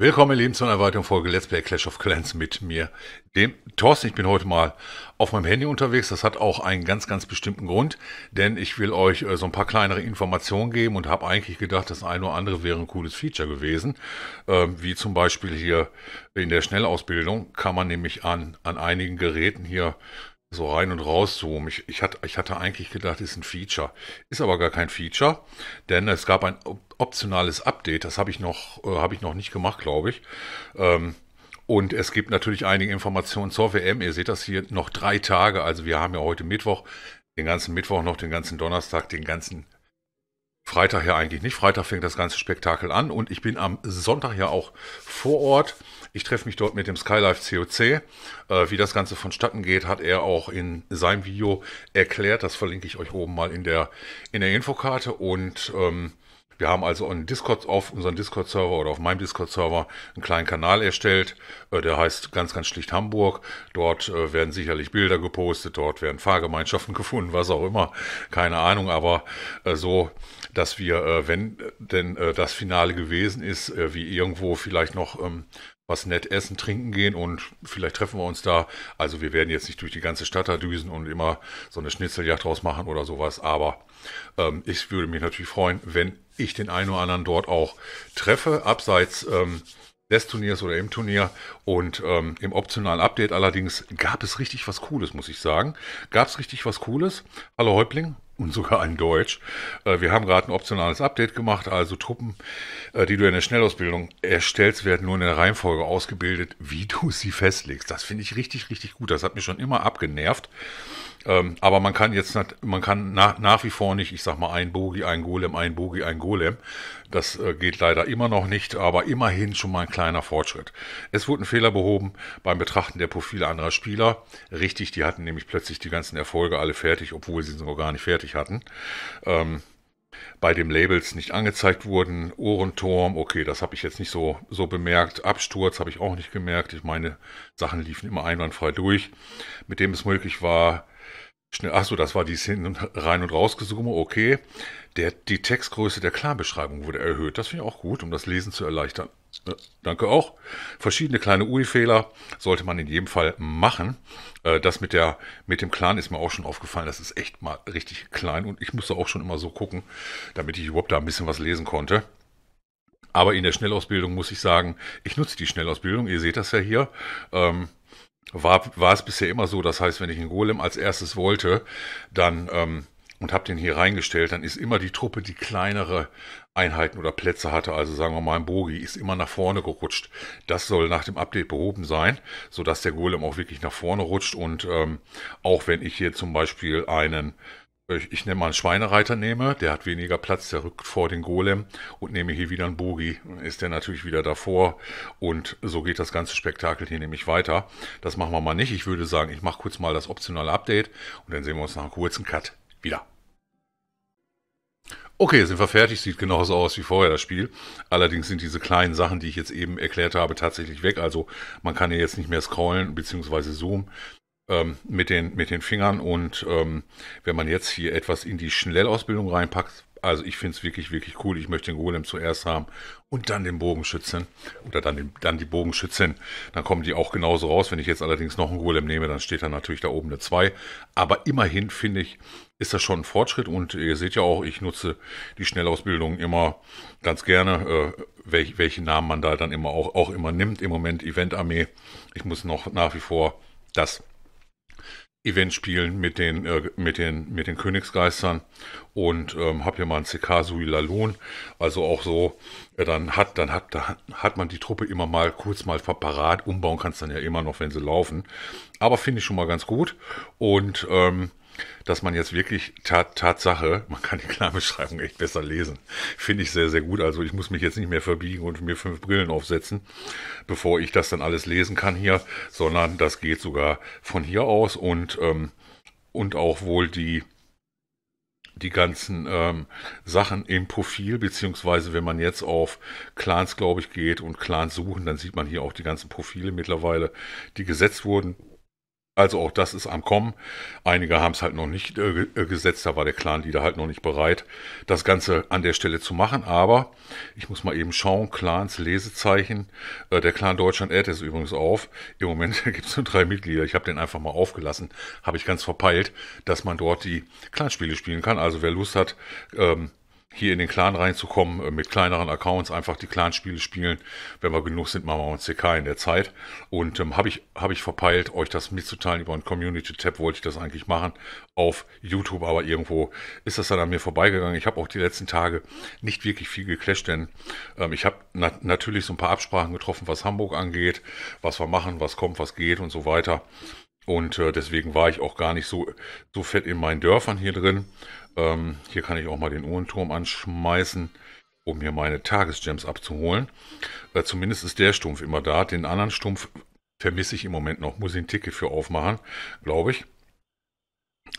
Willkommen, ihr Lieben, zu einer weiteren Folge Let's Play Clash of Clans mit mir, dem Thorsten. Ich bin heute mal auf meinem Handy unterwegs. Das hat auch einen ganz, ganz bestimmten Grund, denn ich will euch äh, so ein paar kleinere Informationen geben und habe eigentlich gedacht, das eine oder andere wäre ein cooles Feature gewesen. Ähm, wie zum Beispiel hier in der Schnellausbildung kann man nämlich an, an einigen Geräten hier so rein und rauszoomen. Ich, ich, hatte, ich hatte eigentlich gedacht, ist ein Feature. Ist aber gar kein Feature, denn es gab ein optionales Update. Das habe ich, noch, äh, hab ich noch nicht gemacht, glaube ich. Ähm, und es gibt natürlich einige Informationen zur WM. Ihr seht das hier noch drei Tage. Also wir haben ja heute Mittwoch, den ganzen Mittwoch noch, den ganzen Donnerstag, den ganzen Freitag ja eigentlich nicht. Freitag fängt das ganze Spektakel an und ich bin am Sonntag ja auch vor Ort ich treffe mich dort mit dem Skylife COC. Äh, wie das Ganze vonstatten geht, hat er auch in seinem Video erklärt. Das verlinke ich euch oben mal in der, in der Infokarte. Und ähm, wir haben also einen Discord auf unserem Discord-Server oder auf meinem Discord-Server einen kleinen Kanal erstellt. Äh, der heißt ganz, ganz schlicht Hamburg. Dort äh, werden sicherlich Bilder gepostet, dort werden Fahrgemeinschaften gefunden, was auch immer. Keine Ahnung, aber äh, so, dass wir, wenn denn das Finale gewesen ist, wie irgendwo vielleicht noch ähm, was nett essen, trinken gehen und vielleicht treffen wir uns da. Also wir werden jetzt nicht durch die ganze Stadt da düsen und immer so eine Schnitzeljagd draus machen oder sowas, aber ähm, ich würde mich natürlich freuen, wenn ich den einen oder anderen dort auch treffe, abseits ähm, des Turniers oder im Turnier. Und ähm, im optionalen Update allerdings gab es richtig was Cooles, muss ich sagen. Gab es richtig was Cooles. Hallo Häuptling und sogar ein Deutsch. Äh, wir haben gerade ein optionales Update gemacht, also Truppen, äh, die du in der Schnellausbildung erstellst, werden nur in der Reihenfolge ausgebildet, wie du sie festlegst. Das finde ich richtig, richtig gut. Das hat mich schon immer abgenervt. Ähm, aber man kann jetzt, man kann nach, nach wie vor nicht, ich sag mal, ein Bogi, ein Golem, ein Bogi, ein Golem, das äh, geht leider immer noch nicht, aber immerhin schon mal ein kleiner Fortschritt. Es wurden Fehler behoben beim Betrachten der Profile anderer Spieler. Richtig, die hatten nämlich plötzlich die ganzen Erfolge alle fertig, obwohl sie sie noch gar nicht fertig hatten. Ähm, bei dem Labels nicht angezeigt wurden. Ohrenturm, okay, das habe ich jetzt nicht so, so bemerkt. Absturz habe ich auch nicht gemerkt. Ich meine, Sachen liefen immer einwandfrei durch. Mit dem es möglich war, Schnell, achso, das war die Szenen ne, rein und rausgezogen, okay. Der, die Textgröße der Klarbeschreibung wurde erhöht. Das finde ich auch gut, um das Lesen zu erleichtern. Äh, danke auch. Verschiedene kleine UI-Fehler sollte man in jedem Fall machen. Äh, das mit, der, mit dem Clan ist mir auch schon aufgefallen. Das ist echt mal richtig klein und ich musste auch schon immer so gucken, damit ich überhaupt da ein bisschen was lesen konnte. Aber in der Schnellausbildung muss ich sagen, ich nutze die Schnellausbildung. Ihr seht das ja hier. Ähm, war, war es bisher immer so. Das heißt, wenn ich einen Golem als erstes wollte, dann ähm, und habe den hier reingestellt, dann ist immer die Truppe, die kleinere Einheiten oder Plätze hatte, also sagen wir mal ein Bogi, ist immer nach vorne gerutscht. Das soll nach dem Update behoben sein, sodass der Golem auch wirklich nach vorne rutscht und ähm, auch wenn ich hier zum Beispiel einen ich, äh, ich nehme mal einen Schweinereiter nehme, der hat weniger Platz, der rückt vor den Golem und nehme hier wieder einen Bogi, ist der natürlich wieder davor und so geht das ganze Spektakel hier nämlich weiter. Das machen wir mal nicht. Ich würde sagen, ich mache kurz mal das optionale Update und dann sehen wir uns nach einem kurzen Cut wieder. Okay, sind wir fertig, sieht genauso aus wie vorher das Spiel. Allerdings sind diese kleinen Sachen, die ich jetzt eben erklärt habe, tatsächlich weg. Also man kann hier jetzt nicht mehr scrollen bzw. zoomen ähm, mit, den, mit den Fingern. Und ähm, wenn man jetzt hier etwas in die Schnellausbildung reinpackt, also ich finde es wirklich, wirklich cool. Ich möchte den Golem zuerst haben und dann den Bogenschützen oder dann, den, dann die Bogenschützen. Dann kommen die auch genauso raus. Wenn ich jetzt allerdings noch einen Golem nehme, dann steht da natürlich da oben eine 2. Aber immerhin finde ich, ist das schon ein Fortschritt und ihr seht ja auch, ich nutze die Schnellausbildung immer ganz gerne, äh, welch, welchen Namen man da dann immer auch, auch immer nimmt. Im Moment Eventarmee. Ich muss noch nach wie vor das Event spielen mit den, äh, mit den, mit den Königsgeistern und ähm, habe hier mal ein CK Sui Lalun. also auch so, äh, dann hat, dann hat, da hat man die Truppe immer mal kurz mal verparat. umbauen kannst dann ja immer noch, wenn sie laufen. Aber finde ich schon mal ganz gut und ähm, dass man jetzt wirklich Tat, Tatsache, man kann die Klarbeschreibung echt besser lesen, finde ich sehr, sehr gut. Also ich muss mich jetzt nicht mehr verbiegen und mir fünf Brillen aufsetzen, bevor ich das dann alles lesen kann hier, sondern das geht sogar von hier aus und, ähm, und auch wohl die, die ganzen ähm, Sachen im Profil, beziehungsweise wenn man jetzt auf Clans, glaube ich, geht und Clans suchen, dann sieht man hier auch die ganzen Profile mittlerweile, die gesetzt wurden also auch das ist am Kommen. Einige haben es halt noch nicht äh, äh, gesetzt, da war der Clan-Leader halt noch nicht bereit, das Ganze an der Stelle zu machen. Aber ich muss mal eben schauen, Clans, Lesezeichen. Äh, der Clan Deutschland Erd ist übrigens auf. Im Moment gibt es nur drei Mitglieder. Ich habe den einfach mal aufgelassen. Habe ich ganz verpeilt, dass man dort die Clanspiele spielen kann. Also wer Lust hat, ähm, hier in den Clan reinzukommen, äh, mit kleineren Accounts einfach die Clan-Spiele spielen. Wenn wir genug sind, machen wir uns CK in der Zeit. Und ähm, habe ich, hab ich verpeilt, euch das mitzuteilen. Über einen Community-Tab wollte ich das eigentlich machen auf YouTube, aber irgendwo ist das dann an mir vorbeigegangen. Ich habe auch die letzten Tage nicht wirklich viel geclasht, denn ähm, ich habe na natürlich so ein paar Absprachen getroffen, was Hamburg angeht, was wir machen, was kommt, was geht und so weiter. Und äh, deswegen war ich auch gar nicht so, so fett in meinen Dörfern hier drin. Ähm, hier kann ich auch mal den Uhrenturm anschmeißen, um hier meine Tagesgems abzuholen. Äh, zumindest ist der Stumpf immer da. Den anderen Stumpf vermisse ich im Moment noch. Muss ich ein Ticket für aufmachen, glaube ich.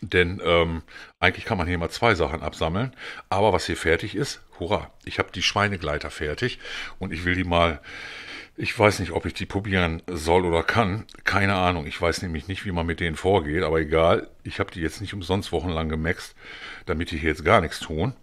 Denn ähm, eigentlich kann man hier mal zwei Sachen absammeln. Aber was hier fertig ist, hurra, ich habe die Schweinegleiter fertig und ich will die mal ich weiß nicht, ob ich die probieren soll oder kann. Keine Ahnung. Ich weiß nämlich nicht, wie man mit denen vorgeht, aber egal. Ich habe die jetzt nicht umsonst wochenlang gemaxt, damit die hier jetzt gar nichts tun.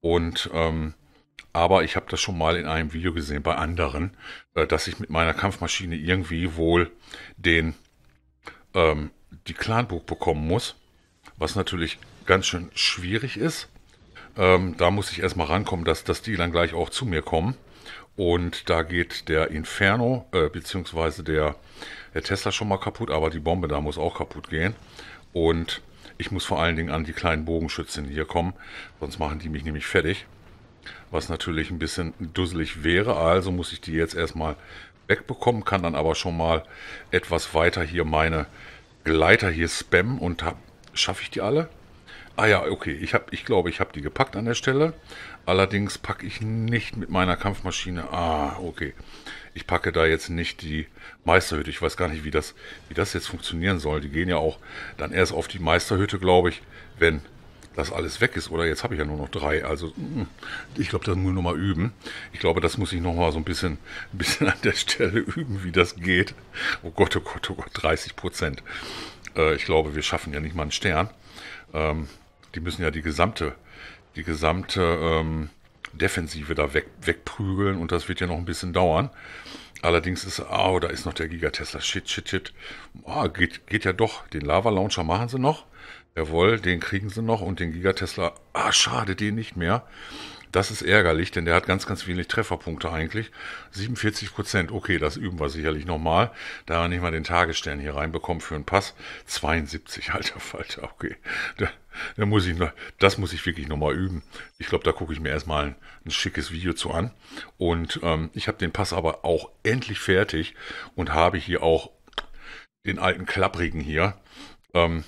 Und ähm, aber ich habe das schon mal in einem Video gesehen bei anderen, äh, dass ich mit meiner Kampfmaschine irgendwie wohl den ähm, die Clanbuch bekommen muss, was natürlich ganz schön schwierig ist. Ähm, da muss ich erstmal rankommen, dass, dass die dann gleich auch zu mir kommen. Und da geht der Inferno, äh, beziehungsweise der, der Tesla schon mal kaputt, aber die Bombe da muss auch kaputt gehen. Und ich muss vor allen Dingen an die kleinen Bogenschützen hier kommen, sonst machen die mich nämlich fertig. Was natürlich ein bisschen dusselig wäre, also muss ich die jetzt erstmal wegbekommen, kann dann aber schon mal etwas weiter hier meine Gleiter hier spammen und schaffe ich die alle? Ah ja, okay. Ich, hab, ich glaube, ich habe die gepackt an der Stelle. Allerdings packe ich nicht mit meiner Kampfmaschine. Ah, okay. Ich packe da jetzt nicht die Meisterhütte. Ich weiß gar nicht, wie das, wie das jetzt funktionieren soll. Die gehen ja auch dann erst auf die Meisterhütte, glaube ich, wenn das alles weg ist. Oder jetzt habe ich ja nur noch drei. Also mm, ich glaube, das muss ich nochmal üben. Ich glaube, das muss ich nochmal so ein bisschen, ein bisschen an der Stelle üben, wie das geht. Oh Gott, oh Gott, oh Gott, 30 Prozent. Äh, ich glaube, wir schaffen ja nicht mal einen Stern. Ähm, die müssen ja die gesamte, die gesamte ähm, Defensive da weg, wegprügeln und das wird ja noch ein bisschen dauern. Allerdings ist, ah, oh, da ist noch der Gigatesla. Shit, shit, shit. Ah, geht, geht ja doch. Den Lava Launcher machen sie noch. Jawohl, den kriegen sie noch und den Gigatesla. Ah, schade, den nicht mehr. Das ist ärgerlich, denn der hat ganz, ganz wenig Trefferpunkte eigentlich. 47 Prozent. Okay, das üben wir sicherlich nochmal. Da wir nicht mal den Tagesstern hier reinbekommen für einen Pass. 72, alter Falter. Okay. Da, da muss ich, das muss ich wirklich nochmal üben. Ich glaube, da gucke ich mir erstmal ein, ein schickes Video zu an. Und ähm, ich habe den Pass aber auch endlich fertig und habe hier auch den alten Klapprigen hier. Ähm,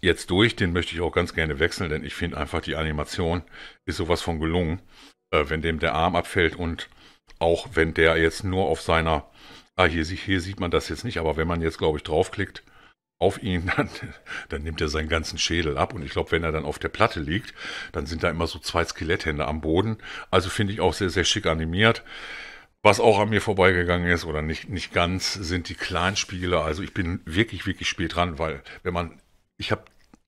jetzt durch. Den möchte ich auch ganz gerne wechseln, denn ich finde einfach, die Animation ist sowas von gelungen. Äh, wenn dem der Arm abfällt und auch wenn der jetzt nur auf seiner, ah, hier, hier sieht man das jetzt nicht, aber wenn man jetzt, glaube ich, draufklickt auf ihn, dann, dann nimmt er seinen ganzen Schädel ab. Und ich glaube, wenn er dann auf der Platte liegt, dann sind da immer so zwei Skeletthände am Boden. Also finde ich auch sehr, sehr schick animiert. Was auch an mir vorbeigegangen ist oder nicht, nicht ganz, sind die Clanspiele. Also ich bin wirklich, wirklich spät dran, weil wenn man ich habe,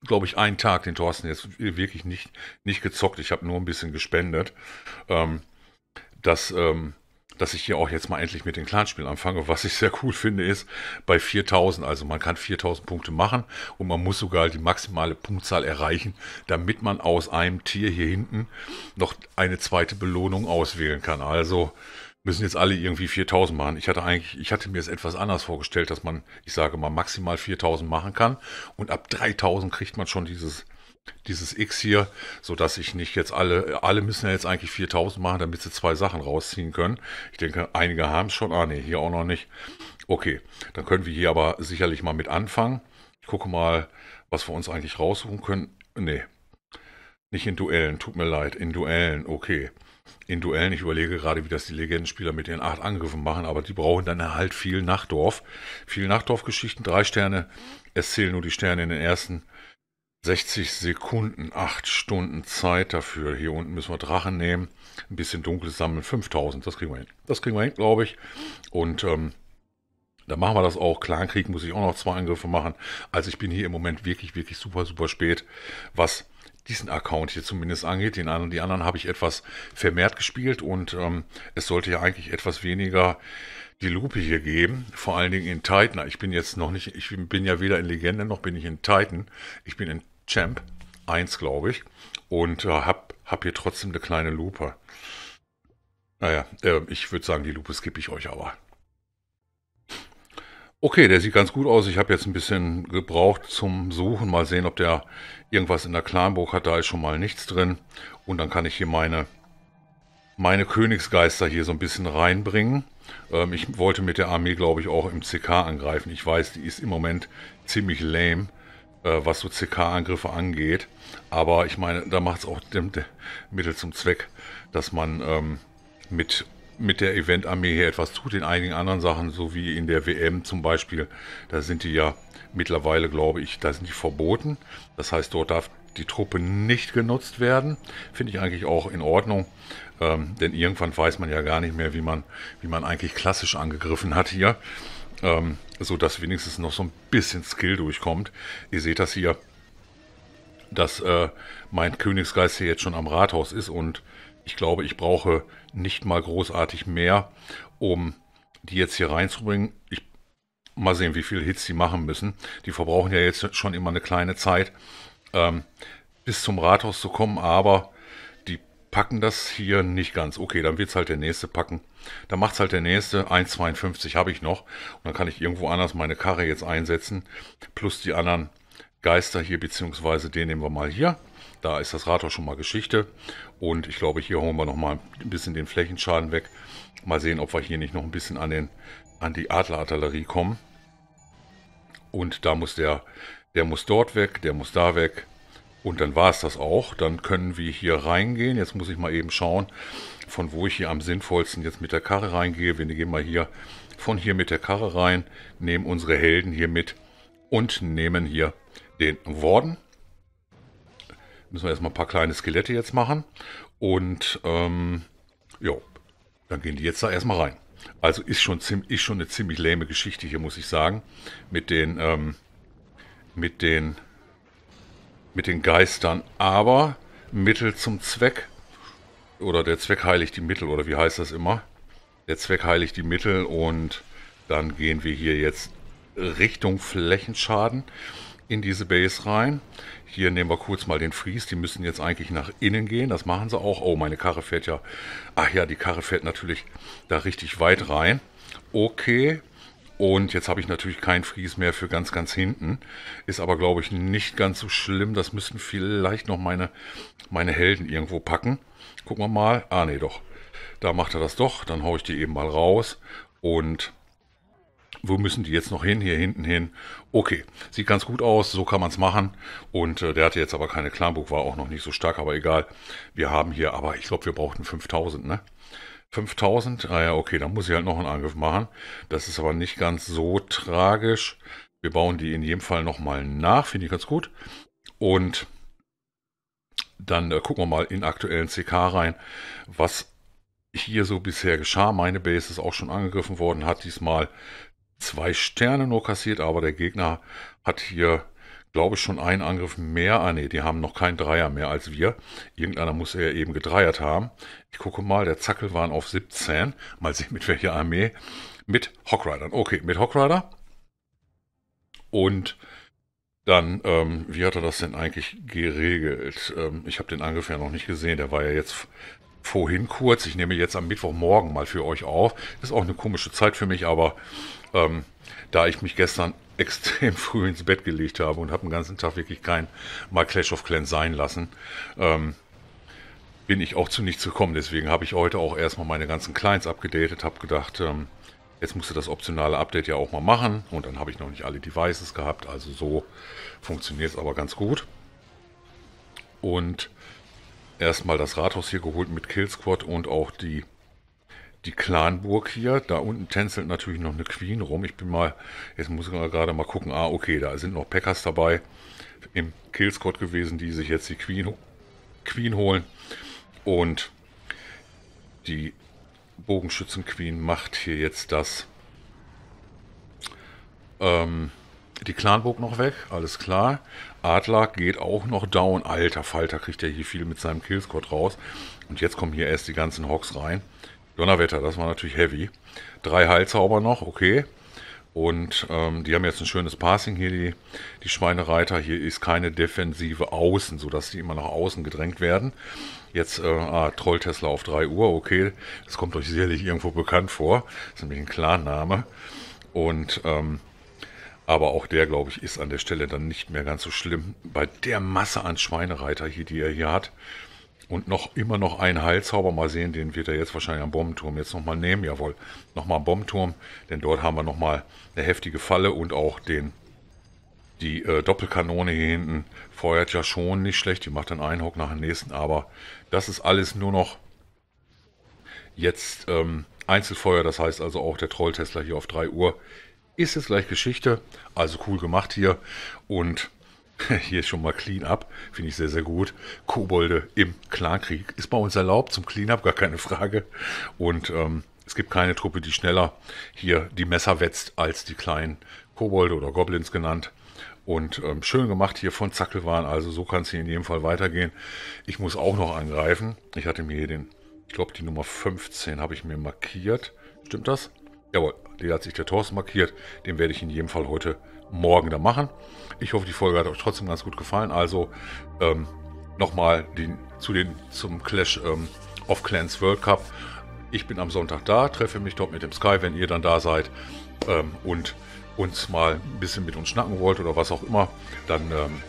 glaube ich, einen Tag den Thorsten jetzt wirklich nicht, nicht gezockt. Ich habe nur ein bisschen gespendet. Ähm, dass, ähm, dass ich hier auch jetzt mal endlich mit den Clanspielen anfange. Was ich sehr cool finde, ist bei 4000, also man kann 4000 Punkte machen und man muss sogar die maximale Punktzahl erreichen, damit man aus einem Tier hier hinten noch eine zweite Belohnung auswählen kann. Also müssen jetzt alle irgendwie 4000 machen. Ich hatte eigentlich, ich hatte mir es etwas anders vorgestellt, dass man, ich sage mal, maximal 4000 machen kann und ab 3000 kriegt man schon dieses, dieses X hier, so dass ich nicht jetzt alle, alle müssen ja jetzt eigentlich 4000 machen, damit sie zwei Sachen rausziehen können. Ich denke, einige haben es schon. Ah, nee, hier auch noch nicht. Okay, dann können wir hier aber sicherlich mal mit anfangen. Ich gucke mal, was wir uns eigentlich raussuchen können. Nee, nicht in Duellen, tut mir leid, in Duellen, okay in Duellen. Ich überlege gerade, wie das die Legendenspieler mit ihren acht Angriffen machen, aber die brauchen dann halt viel Nachtdorf. Viel Nachtdorf-Geschichten, drei Sterne. Es zählen nur die Sterne in den ersten 60 Sekunden, acht Stunden Zeit dafür. Hier unten müssen wir Drachen nehmen, ein bisschen dunkles sammeln, 5000, das kriegen wir hin. Das kriegen wir hin, glaube ich. Und ähm, dann machen wir das auch. Clankrieg muss ich auch noch zwei Angriffe machen. Also ich bin hier im Moment wirklich, wirklich super, super spät, was diesen Account hier zumindest angeht. Den einen und die anderen habe ich etwas vermehrt gespielt und ähm, es sollte ja eigentlich etwas weniger die Lupe hier geben, vor allen Dingen in Titan. Ich bin jetzt noch nicht, ich bin ja weder in Legende noch bin ich in Titan. Ich bin in Champ 1, glaube ich, und äh, habe hab hier trotzdem eine kleine Lupe. Naja, äh, ich würde sagen, die Lupe skippe ich euch aber. Okay, der sieht ganz gut aus. Ich habe jetzt ein bisschen gebraucht zum Suchen. Mal sehen, ob der irgendwas in der Clanburg hat. Da ist schon mal nichts drin. Und dann kann ich hier meine, meine Königsgeister hier so ein bisschen reinbringen. Ähm, ich wollte mit der Armee, glaube ich, auch im CK angreifen. Ich weiß, die ist im Moment ziemlich lame, äh, was so CK-Angriffe angeht. Aber ich meine, da macht es auch Mittel zum Zweck, dass man ähm, mit mit der Eventarmee hier etwas tut. In einigen anderen Sachen, so wie in der WM zum Beispiel, da sind die ja mittlerweile, glaube ich, da sind die verboten. Das heißt, dort darf die Truppe nicht genutzt werden. Finde ich eigentlich auch in Ordnung. Ähm, denn irgendwann weiß man ja gar nicht mehr, wie man, wie man eigentlich klassisch angegriffen hat hier. Ähm, so dass wenigstens noch so ein bisschen Skill durchkommt. Ihr seht das hier, dass äh, mein Königsgeist hier jetzt schon am Rathaus ist und ich glaube, ich brauche nicht mal großartig mehr, um die jetzt hier reinzubringen. Ich mal sehen, wie viel Hits sie machen müssen. Die verbrauchen ja jetzt schon immer eine kleine Zeit, ähm, bis zum Rathaus zu kommen, aber die packen das hier nicht ganz. Okay, dann wird es halt der nächste packen. Dann macht es halt der nächste. 1,52 habe ich noch. Und dann kann ich irgendwo anders meine Karre jetzt einsetzen. Plus die anderen Geister hier, beziehungsweise den nehmen wir mal hier. Da ist das Rad auch schon mal Geschichte. Und ich glaube, hier holen wir noch mal ein bisschen den Flächenschaden weg. Mal sehen, ob wir hier nicht noch ein bisschen an, den, an die Adlerartillerie kommen. Und da muss der, der muss dort weg, der muss da weg. Und dann war es das auch. Dann können wir hier reingehen. Jetzt muss ich mal eben schauen, von wo ich hier am sinnvollsten jetzt mit der Karre reingehe. Wir gehen mal hier von hier mit der Karre rein, nehmen unsere Helden hier mit und nehmen hier den Worden müssen wir erstmal ein paar kleine Skelette jetzt machen. Und ähm, ja, dann gehen die jetzt da erstmal rein. Also ist schon, ist schon eine ziemlich lähme Geschichte hier, muss ich sagen. Mit den, ähm, mit den, mit den Geistern. Aber Mittel zum Zweck. Oder der Zweck heiligt die Mittel, oder wie heißt das immer? Der Zweck heiligt die Mittel und dann gehen wir hier jetzt Richtung Flächenschaden in diese Base rein. Hier nehmen wir kurz mal den Fries. Die müssen jetzt eigentlich nach innen gehen. Das machen sie auch. Oh, meine Karre fährt ja... Ach ja, die Karre fährt natürlich da richtig weit rein. Okay. Und jetzt habe ich natürlich keinen Fries mehr für ganz, ganz hinten. Ist aber, glaube ich, nicht ganz so schlimm. Das müssten vielleicht noch meine, meine Helden irgendwo packen. Gucken wir mal. Ah, nee, doch. Da macht er das doch. Dann haue ich die eben mal raus. Und wo müssen die jetzt noch hin, hier hinten hin. Okay, sieht ganz gut aus, so kann man es machen. Und äh, der hatte jetzt aber keine Klamburg, war auch noch nicht so stark, aber egal. Wir haben hier, aber ich glaube, wir brauchten 5000, ne? 5000, ah ja, okay, dann muss ich halt noch einen Angriff machen. Das ist aber nicht ganz so tragisch. Wir bauen die in jedem Fall nochmal nach, finde ich ganz gut. Und dann äh, gucken wir mal in aktuellen CK rein, was hier so bisher geschah. Meine Base ist auch schon angegriffen worden, hat diesmal zwei Sterne nur kassiert, aber der Gegner hat hier, glaube ich, schon einen Angriff mehr. Ah, ne, die haben noch keinen Dreier mehr als wir. Irgendeiner muss er eben gedreiert haben. Ich gucke mal, der Zackel waren auf 17. Mal sehen, mit welcher Armee. Mit Hockridern. Okay, mit Hockrider. Und dann, ähm, wie hat er das denn eigentlich geregelt? Ähm, ich habe den Angriff ja noch nicht gesehen. Der war ja jetzt vorhin kurz, ich nehme jetzt am Mittwochmorgen mal für euch auf. Ist auch eine komische Zeit für mich, aber ähm, da ich mich gestern extrem früh ins Bett gelegt habe und habe den ganzen Tag wirklich kein mal Clash of Clans sein lassen, ähm, bin ich auch zu nichts gekommen. Deswegen habe ich heute auch erstmal meine ganzen Clients abgedatet, habe gedacht, ähm, jetzt du das optionale Update ja auch mal machen und dann habe ich noch nicht alle Devices gehabt. Also so funktioniert es aber ganz gut. Und erstmal das Rathaus hier geholt mit Killsquad und auch die, die Clanburg hier. Da unten tänzelt natürlich noch eine Queen rum. Ich bin mal, jetzt muss ich gerade mal gucken. Ah, okay, da sind noch Packers dabei im Killsquad gewesen, die sich jetzt die Queen, Queen holen. Und die Bogenschützen-Queen macht hier jetzt das. Ähm, die Clanburg noch weg, alles klar. Adler geht auch noch down. Alter Falter kriegt er hier viel mit seinem Killsquad raus. Und jetzt kommen hier erst die ganzen Hawks rein. Donnerwetter, das war natürlich heavy. Drei Heilzauber noch, okay. Und ähm, die haben jetzt ein schönes Passing hier, die, die Schweinereiter. Hier ist keine defensive Außen, sodass die immer nach außen gedrängt werden. Jetzt, äh, ah, Troll-Tesla auf 3 Uhr, okay. Das kommt euch sicherlich irgendwo bekannt vor. Das ist nämlich ein Klarname. Und ähm, aber auch der, glaube ich, ist an der Stelle dann nicht mehr ganz so schlimm. Bei der Masse an Schweinereiter hier, die er hier hat. Und noch immer noch einen Heilzauber. Mal sehen, den wird er jetzt wahrscheinlich am Bombenturm jetzt nochmal nehmen. Jawohl, nochmal am Bombenturm. Denn dort haben wir nochmal eine heftige Falle und auch den die äh, Doppelkanone hier hinten feuert ja schon nicht schlecht. Die macht dann einen Hock nach dem nächsten. Aber das ist alles nur noch jetzt ähm, Einzelfeuer. Das heißt also auch der Trolltestler hier auf 3 Uhr ist jetzt gleich Geschichte. Also cool gemacht hier. Und hier ist schon mal Clean-Up, finde ich sehr, sehr gut. Kobolde im Clankrieg ist bei uns erlaubt zum Clean-Up, gar keine Frage. Und ähm, es gibt keine Truppe, die schneller hier die Messer wetzt als die kleinen Kobolde oder Goblins genannt. Und ähm, schön gemacht hier von Zackelwahn, also so kann es hier in jedem Fall weitergehen. Ich muss auch noch angreifen. Ich hatte mir hier den, ich glaube die Nummer 15 habe ich mir markiert. Stimmt das? Jawohl, die hat sich der Thorsten markiert. Den werde ich in jedem Fall heute Morgen dann machen. Ich hoffe, die Folge hat euch trotzdem ganz gut gefallen. Also ähm, nochmal zu den, zum Clash ähm, of Clans World Cup. Ich bin am Sonntag da, treffe mich dort mit dem Sky, wenn ihr dann da seid ähm, und uns mal ein bisschen mit uns schnacken wollt oder was auch immer, dann ähm,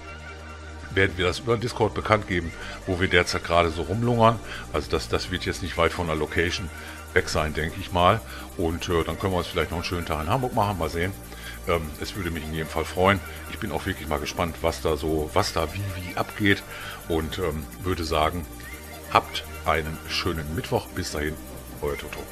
werden wir das über Discord bekannt geben, wo wir derzeit gerade so rumlungern. Also das, das wird jetzt nicht weit von der Location weg sein, denke ich mal. Und äh, dann können wir uns vielleicht noch einen schönen Tag in Hamburg machen, mal sehen. Ähm, es würde mich in jedem Fall freuen. Ich bin auch wirklich mal gespannt, was da so, was da wie, wie abgeht. Und ähm, würde sagen, habt einen schönen Mittwoch. Bis dahin, euer Toto.